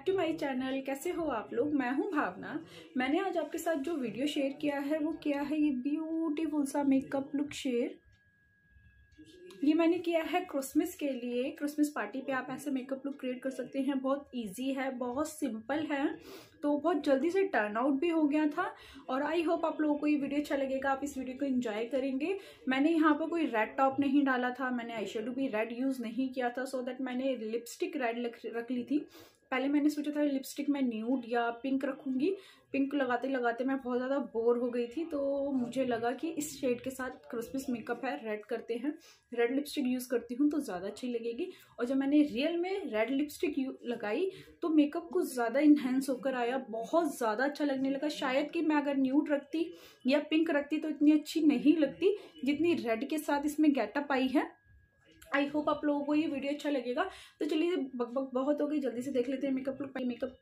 back to my channel कैसे हो आप लोग मैं हूँ भावना मैंने आज आपके साथ जो वीडियो शेयर किया है वो किया है ये ब्यूटीफुल सा मेकअप लुक शेयर ये मैंने किया है क्रिसमस के लिए क्रिसमस पार्टी पे आप ऐसे मेकअप लुक क्रिएट कर सकते हैं बहुत इजी है बहुत सिंपल है तो बहुत जल्दी से टर्न आउट भी हो गया था और आई होप आप लोगों को ये वीडियो अच्छा लगेगा आप इस वीडियो को एंजॉय करेंगे मैंने यहाँ पर कोई रेड टॉप नहीं डाला था मैंने आई भी रेड यूज़ नहीं किया था सो so दैट मैंने लिपस्टिक रेड रख ली थी पहले मैंने सोचा था लिपस्टिक मैं न्यूड या पिंक रखूँगी पिंक लगाते लगाते मैं बहुत ज़्यादा बोर हो गई थी तो मुझे लगा कि इस शेड के साथ क्रिसमस मेकअप है रेड करते हैं रेड लिपस्टिक यूज़ करती हूँ तो ज़्यादा अच्छी लगेगी और जब मैंने रियल में रेड लिपस्टिक लगाई तो मेकअप कुछ ज़्यादा इन्हेंस होकर आया बहुत ज़्यादा अच्छा लगने लगा शायद कि मैं अगर न्यूड रखती या पिंक रखती तो इतनी अच्छी नहीं लगती जितनी रेड के साथ इसमें गेटअप आई है आई होप आप लोगों को ये वीडियो अच्छा लगेगा तो चलिए बक बक बहुत हो गई जल्दी से देख लेते हैं मेकअप लुक मेकअप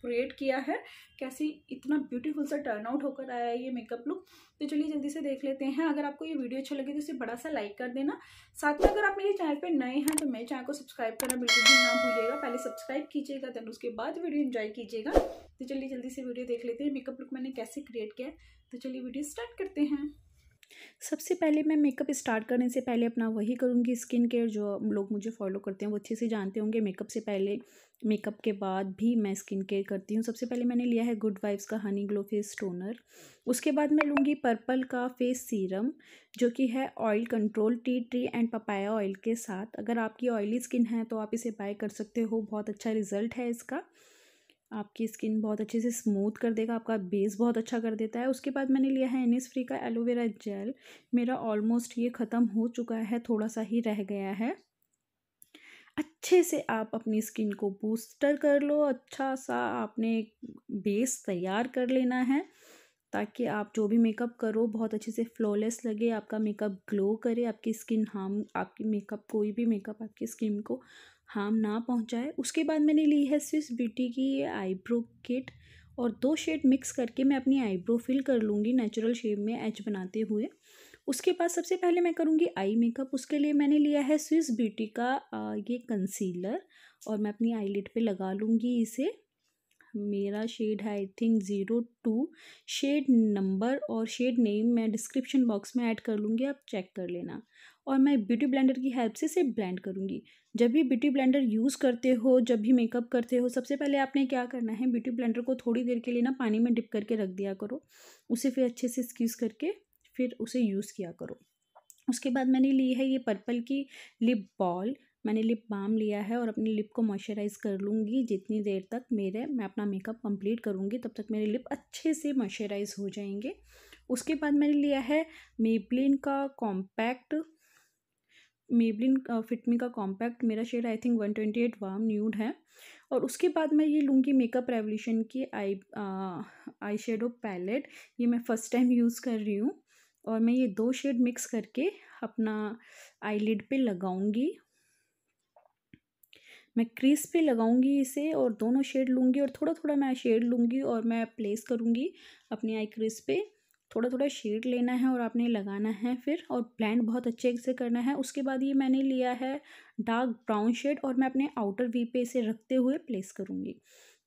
क्रिएट किया है कैसे इतना ब्यूटीफुल सा टर्न आउट होकर आया है ये मेकअप लुक तो चलिए जल्दी से देख लेते हैं अगर आपको ये वीडियो अच्छा लगे तो इसे बड़ा सा लाइक कर देना साथ में अगर आप मेरे चैनल पर नए हैं तो मेरे चैनल को सब्सक्राइब करना बिल्कुल भी ना भूलिएगा पहले सब्सक्राइब कीजिएगा देन उसके बाद वीडियो इन्जॉय कीजिएगा तो चलिए जल्दी से वीडियो देख लेते हैं मेकअप लुक मैंने कैसे क्रिएट किया है तो चलिए वीडियो स्टार्ट करते हैं सबसे पहले मैं मेकअप स्टार्ट करने से पहले अपना वही करूँगी स्किन केयर जो लोग मुझे फॉलो करते हैं वो अच्छे से जानते होंगे मेकअप से पहले मेकअप के बाद भी मैं स्किन केयर करती हूँ सबसे पहले मैंने लिया है गुड वाइब्स का हनी ग्लो फेस टोनर उसके बाद मैं लूँगी पर्पल का फेस सीरम जो कि है oil control tea tree and papaya oil के साथ अगर आपकी ऑयली स्किन है तो आप इसे बाय कर सकते हो बहुत अच्छा रिजल्ट है इसका आपकी स्किन बहुत अच्छे से स्मूथ कर देगा आपका बेस बहुत अच्छा कर देता है उसके बाद मैंने लिया है एनिस फ्री का एलोवेरा जेल मेरा ऑलमोस्ट ये ख़त्म हो चुका है थोड़ा सा ही रह गया है अच्छे से आप अपनी स्किन को बूस्टर कर लो अच्छा सा आपने बेस तैयार कर लेना है ताकि आप जो भी मेकअप करो बहुत अच्छे से फ्लॉलेस लगे आपका मेकअप ग्लो करे आपकी स्किन हार्म आपकी मेकअप कोई भी मेकअप आपकी स्किन को हार्म ना पहुंचाए उसके बाद मैंने ली है स्विस ब्यूटी की आईब्रो किट और दो शेड मिक्स करके मैं अपनी आईब्रो फिल कर लूँगी नेचुरल शेप में एच बनाते हुए उसके बाद सबसे पहले मैं करूँगी आई मेकअप उसके लिए मैंने लिया है स्विस ब्यूटी का ये कंसीलर और मैं अपनी आई लिट लगा लूँगी इसे मेरा शेड है I think zero two shade number और शेड नेम मैं डिस्क्रिप्शन बॉक्स में ऐड कर लूँगी आप चेक कर लेना और मैं ब्यूटी ब्लेंडर की हेल्प से इसे ब्लेंड करूँगी जब भी ब्यूटी ब्लेंडर यूज़ करते हो जब भी मेकअप करते हो सबसे पहले आपने क्या करना है ब्यूटी ब्लेंडर को थोड़ी देर के लिए ना पानी में डिप करके रख दिया करो उसे फिर अच्छे से स्क्यूज़ करके फिर उसे यूज़ किया करो उसके बाद मैंने ली है ये पर्पल की लिप बॉल मैंने लिप बाम लिया है और अपनी लिप को मॉइस्चराइज़ कर लूँगी जितनी देर तक मेरे मैं अपना मेकअप कंप्लीट करूँगी तब तक मेरे लिप अच्छे से मॉइस्चराइज़ हो जाएंगे उसके बाद मैंने लिया है मेबलिन का कॉम्पैक्ट मेबलिन फिटमी uh, का कॉम्पैक्ट मेरा shade I think one twenty eight warm nude है और उसके बाद मैं ये लूँगी मेकअप रेवल्यूशन की आई आई शेडो पैलेट ये मैं फ़र्स्ट टाइम यूज़ कर रही हूँ और मैं ये दो शेड मिक्स करके अपना आईलिड पे लगाऊंगी मैं क्रीज पे लगाऊंगी इसे और दोनों शेड लूँगी और थोड़ा थोड़ा मैं शेड लूँगी और मैं प्लेस करूँगी अपनी आई क्रीज पे थोड़ा थोड़ा शेड लेना है और आपने लगाना है फिर और ब्लेंड बहुत अच्छे से करना है उसके बाद ये मैंने लिया है डार्क ब्राउन शेड और मैं अपने आउटर वी पे इसे रखते हुए प्लेस करूँगी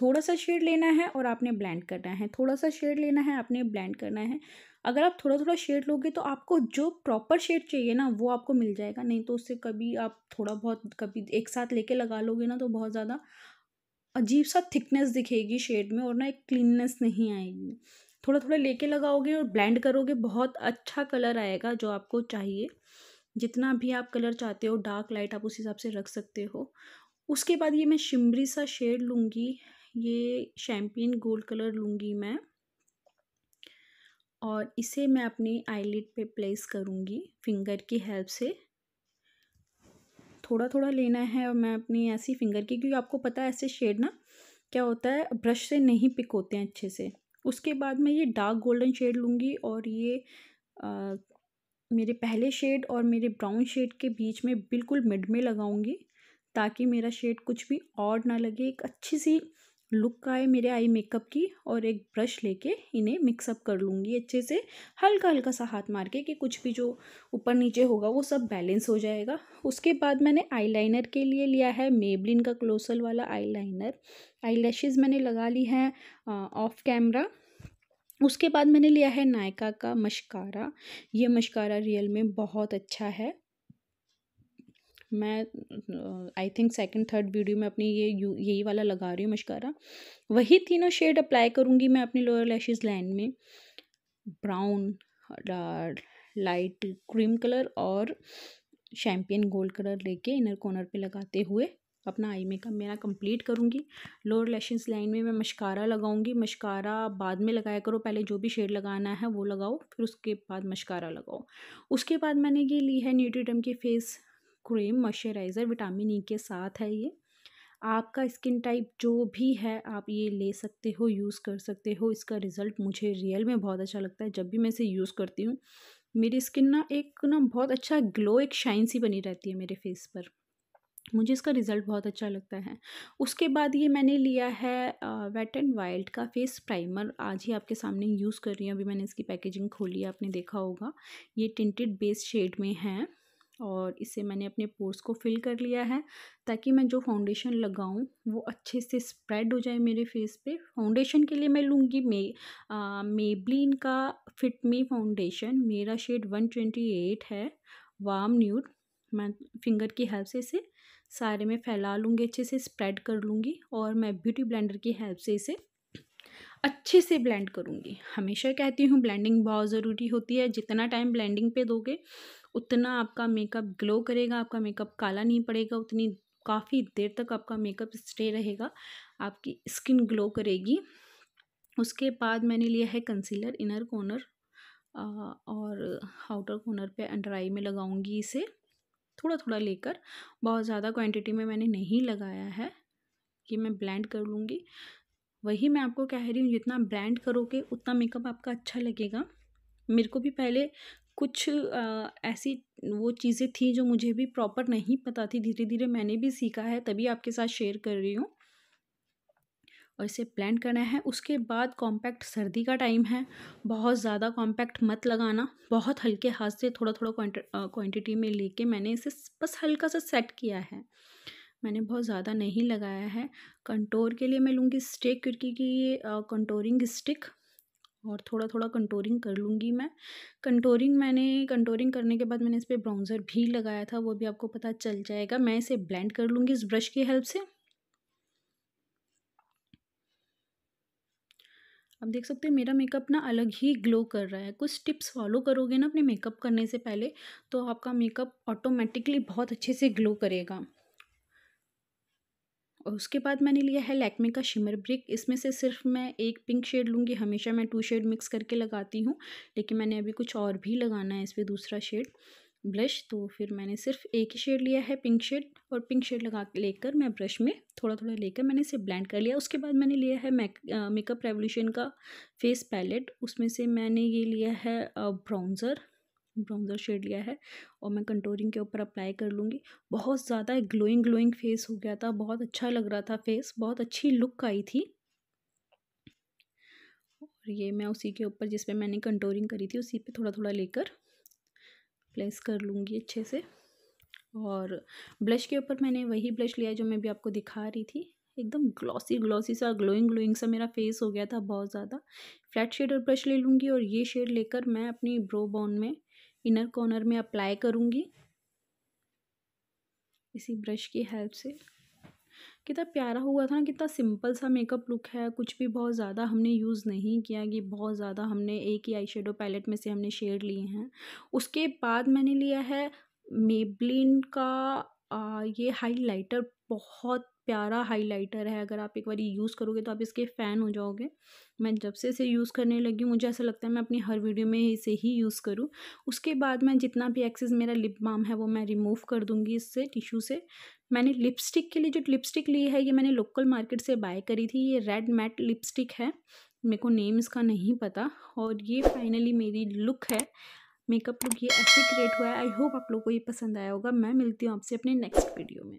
थोड़ा सा शेड लेना है और आपने ब्लेंड करना है थोड़ा सा शेड लेना है आपने ब्लेंड करना है अगर आप थोड़ा थोड़ा शेड लोगे तो आपको जो प्रॉपर शेड चाहिए ना वो आपको मिल जाएगा नहीं तो उससे कभी आप थोड़ा बहुत कभी एक साथ लेके लगा लोगे ना तो बहुत ज़्यादा अजीब सा थिकनेस दिखेगी शेड में और ना एक क्लीननेस नहीं आएगी थोड़ा थोड़ा लेके लगाओगे और ब्लेंड करोगे बहुत अच्छा कलर आएगा जो आपको चाहिए जितना भी आप कलर चाहते हो डार्क लाइट आप उस हिसाब से रख सकते हो उसके बाद ये मैं शिमरी सा शेड लूँगी ये शैम्पिन गोल्ड कलर लूँगी मैं और इसे मैं अपनी आईलिड पे प्लेस करूँगी फिंगर की हेल्प से थोड़ा थोड़ा लेना है और मैं अपनी ऐसी फिंगर की क्योंकि आपको पता है ऐसे शेड ना क्या होता है ब्रश से नहीं पिक होते हैं अच्छे से उसके बाद मैं ये डार्क गोल्डन शेड लूँगी और ये आ, मेरे पहले शेड और मेरे ब्राउन शेड के बीच में बिल्कुल मिड में लगाऊंगी ताकि मेरा शेड कुछ भी और ना लगे एक अच्छी सी लुक आए मेरे आई मेकअप की और एक ब्रश लेके इन्हें मिक्सअप कर लूँगी अच्छे से हल्का हल्का सा हाथ मार के कि कुछ भी जो ऊपर नीचे होगा वो सब बैलेंस हो जाएगा उसके बाद मैंने आईलाइनर के लिए लिया है मेबलिन का क्लोसल वाला आईलाइनर आईलैशेस मैंने लगा ली हैं ऑफ कैमरा उसके बाद मैंने लिया है नायका का मशकारा ये मशकारा रियल में बहुत अच्छा है मैं I think second third video में अपनी ये यही वाला लगा रही हूँ मशकारा वही तीनों शेड अप्लाई करूँगी मैं अपनी लोअर लैशेज लाइन में ब्राउन लाइट क्रीम कलर और शैम्पियन गोल्ड कलर लेके इनर कॉर्नर पे लगाते हुए अपना आई मेकअप मेरा कंप्लीट करूँगी लोअर लैशेज लाइन में मैं मशकारा लगाऊंगी मशकारा बाद में लगाया करो पहले जो भी शेड लगाना है वो लगाओ फिर उसके बाद मशकारा लगाओ उसके बाद मैंने ये ली है न्यूट्रीडम की face cream moisturizer vitamin E के साथ है ये आपका स्किन टाइप जो भी है आप ये ले सकते हो यूज़ कर सकते हो इसका रिज़ल्ट मुझे रियल में बहुत अच्छा लगता है जब भी मैं इसे यूज़ करती हूँ मेरी स्किन ना एक ना बहुत अच्छा ग्लो एक शाइन सी बनी रहती है मेरे फेस पर मुझे इसका रिज़ल्ट बहुत अच्छा लगता है उसके बाद ये मैंने लिया है वेट एंड वाइल्ड का फेस प्राइमर आज ही आपके सामने यूज़ कर रही हूँ अभी मैंने इसकी पैकेजिंग खोली है आपने देखा होगा ये टिंटेड बेस शेड में है और इसे मैंने अपने पोर्स को फिल कर लिया है ताकि मैं जो फाउंडेशन लगाऊं वो अच्छे से स्प्रेड हो जाए मेरे फेस पे फाउंडेशन के लिए मैं लूँगी मे मेबलिन का फिट मी फाउंडेशन मेरा शेड वन ट्वेंटी एट है वाम न्यूड मैं फिंगर की हेल्प से इसे सारे में फैला लूँगी अच्छे से स्प्रेड कर लूँगी और मैं ब्यूटी ब्लेंडर की हेल्प से इसे अच्छे से ब्लेंड करूँगी हमेशा कहती हूँ ब्लेंडिंग बहुत ज़रूरी होती है जितना टाइम ब्लेंडिंग पे दोगे उतना आपका मेकअप ग्लो करेगा आपका मेकअप काला नहीं पड़ेगा उतनी काफ़ी देर तक आपका मेकअप स्टे रहेगा आपकी स्किन ग्लो करेगी उसके बाद मैंने लिया है कंसीलर इनर कॉर्नर और आउटर कॉर्नर पे अंडर आई में लगाऊंगी इसे थोड़ा थोड़ा लेकर बहुत ज़्यादा क्वांटिटी में मैंने नहीं लगाया है कि मैं ब्लेंड कर लूँगी वही मैं आपको कह रही हूँ जितना ब्रांड करोगे उतना मेकअप आपका अच्छा लगेगा मेरे को भी पहले कुछ आ, ऐसी वो चीज़ें थी जो मुझे भी प्रॉपर नहीं पता थी धीरे धीरे मैंने भी सीखा है तभी आपके साथ शेयर कर रही हूँ और इसे ब्लेंड करना है उसके बाद कॉम्पैक्ट सर्दी का टाइम है बहुत ज़्यादा कॉम्पैक्ट मत लगाना बहुत हल्के हाथ से थोड़ा थोड़ा क्वान्टिटी में लेके मैंने इसे बस हल्का सा सेट किया है मैंने बहुत ज़्यादा नहीं लगाया है कंटोर के लिए मैं लूँगी स्टिक क्योंकि कि ये कंटोरिंग स्टिक और थोड़ा थोड़ा कंटोरिंग कर लूँगी मैं कंटोरिंग मैंने कंटोरिंग करने के बाद मैंने इस पर ब्राउज़र भी लगाया था वो भी आपको पता चल जाएगा मैं इसे ब्लेंड कर लूँगी इस ब्रश की हेल्प से अब देख सकते हैं मेरा मेकअप ना अलग ही ग्लो कर रहा है कुछ टिप्स फॉलो करोगे ना अपने मेकअप करने से पहले तो आपका मेकअप ऑटोमेटिकली बहुत अच्छे से ग्लो करेगा उसके बाद मैंने लिया है लैक्मे का शिमर ब्रिक इसमें से सिर्फ मैं एक पिंक शेड लूँगी हमेशा मैं टू शेड मिक्स करके लगाती हूँ लेकिन मैंने अभी कुछ और भी लगाना है इस पर दूसरा शेड ब्रश तो फिर मैंने सिर्फ एक ही शेड लिया है पिंक शेड और पिंक शेड लगा लेकर मैं ब्रश में थोड़ा थोड़ा लेकर मैंने इसे ब्लेंड कर लिया उसके बाद मैंने लिया है मेकअप रेवोल्यूशन का फेस पैलेट उसमें से मैंने ये लिया है ब्राउन्ज़र ब्राउन्जर शेड लिया है और मैं कंटोरिंग के ऊपर अप्लाई कर लूँगी बहुत ज़्यादा ग्लोइंग ग्लोइंग फेस हो गया था बहुत अच्छा लग रहा था फेस बहुत अच्छी लुक आई थी और ये मैं उसी के ऊपर जिस मैंने कंटोरिंग करी थी उसी पे थोड़ा थोड़ा लेकर प्लेस कर लूँगी अच्छे से और ब्लश के ऊपर मैंने वही ब्लश लिया जो मैं भी आपको दिखा रही थी एकदम ग्लॉसी ग्लॉसी सा ग्लोइंग ग्लोइंग सा मेरा फेस हो गया था बहुत ज़्यादा फ्लैट शेड और ब्रश ले लूँगी और ये शेड लेकर मैं अपनी ब्रो बोन में इनर कॉर्नर में अप्लाई करूँगी इसी ब्रश की हेल्प से कितना प्यारा हुआ था ना कितना सिंपल सा मेकअप लुक है कुछ भी बहुत ज़्यादा हमने यूज़ नहीं किया कि बहुत ज़्यादा हमने एक ही आई शेडो पैलेट में से हमने शेड लिए हैं उसके बाद मैंने लिया है मेबलिन का आ, ये हाइलाइटर बहुत प्यारा हाइलाइटर है अगर आप एक बार यूज़ करोगे तो आप इसके फ़ैन हो जाओगे मैं जब से इसे यूज़ करने लगी हूँ मुझे ऐसा लगता है मैं अपनी हर वीडियो में इसे ही यूज़ करूँ उसके बाद मैं जितना भी एक्सेस मेरा लिप बाम है वो मैं रिमूव कर दूँगी इससे टिशू से मैंने लिपस्टिक के लिए जो लिपस्टिक ली है ये मैंने लोकल मार्केट से बाय करी थी ये रेड मैट लिपस्टिक है मेरे को नेम इसका नहीं पता और ये फाइनली मेरी लुक है मेकअप लुक ये ऐसे क्रिएट हुआ है आई होप आप लोगों को ये पसंद आया होगा मैं मिलती हूँ आपसे अपने नेक्स्ट वीडियो में